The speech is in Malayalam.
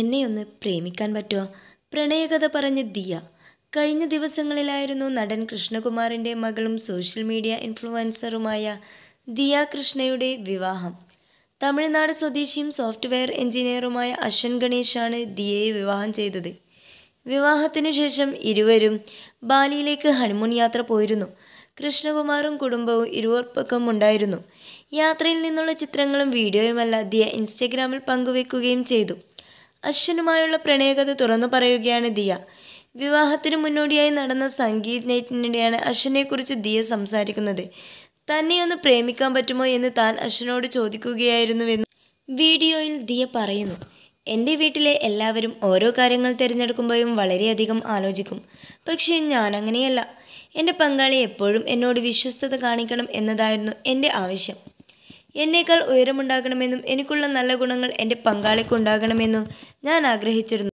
എന്നെയൊന്ന് പ്രേമിക്കാൻ പറ്റുമോ പ്രണയകഥ പറഞ്ഞ ദിയ കഴിഞ്ഞ ദിവസങ്ങളിലായിരുന്നു നടൻ കൃഷ്ണകുമാറിൻ്റെ മകളും സോഷ്യൽ മീഡിയ ഇൻഫ്ലുവൻസറുമായ ദിയ കൃഷ്ണയുടെ വിവാഹം തമിഴ്നാട് സ്വദേശിയും സോഫ്റ്റ്വെയർ എഞ്ചിനീയറുമായ അശ്വൻ ഗണേഷാണ് ദിയയെ വിവാഹം ചെയ്തത് വിവാഹത്തിന് ശേഷം ഇരുവരും ബാലിയിലേക്ക് ഹണിമൂൺ യാത്ര പോയിരുന്നു കൃഷ്ണകുമാറും കുടുംബവും ഇരുവർപ്പക്കം ഉണ്ടായിരുന്നു യാത്രയിൽ നിന്നുള്ള ചിത്രങ്ങളും വീഡിയോയുമല്ല ദിയ ഇൻസ്റ്റഗ്രാമിൽ പങ്കുവെക്കുകയും ചെയ്തു അശ്വനുമായുള്ള പ്രണയകഥ തുറന്നു പറയുകയാണ് ദിയ വിവാഹത്തിന് മുന്നോടിയായി നടന്ന സംഗീത് നൈറ്റിനിടെയാണ് അശ്വനെക്കുറിച്ച് ദിയ സംസാരിക്കുന്നത് തന്നെ ഒന്ന് പ്രേമിക്കാൻ പറ്റുമോ എന്ന് താൻ അശ്വനോട് ചോദിക്കുകയായിരുന്നുവെന്ന് വീഡിയോയിൽ ദിയ പറയുന്നു എൻ്റെ വീട്ടിലെ എല്ലാവരും ഓരോ കാര്യങ്ങൾ തിരഞ്ഞെടുക്കുമ്പോഴും വളരെയധികം ആലോചിക്കും പക്ഷേ ഞാൻ അങ്ങനെയല്ല എൻ്റെ പങ്കാളി എപ്പോഴും എന്നോട് വിശ്വസ്തത കാണിക്കണം എന്നതായിരുന്നു എൻ്റെ ആവശ്യം എന്നേക്കാൾ ഉയരമുണ്ടാകണമെന്നും എനിക്കുള്ള നല്ല ഗുണങ്ങൾ എൻ്റെ പങ്കാളിക്കുണ്ടാകണമെന്നും ഞാൻ ആഗ്രഹിച്ചിരുന്നു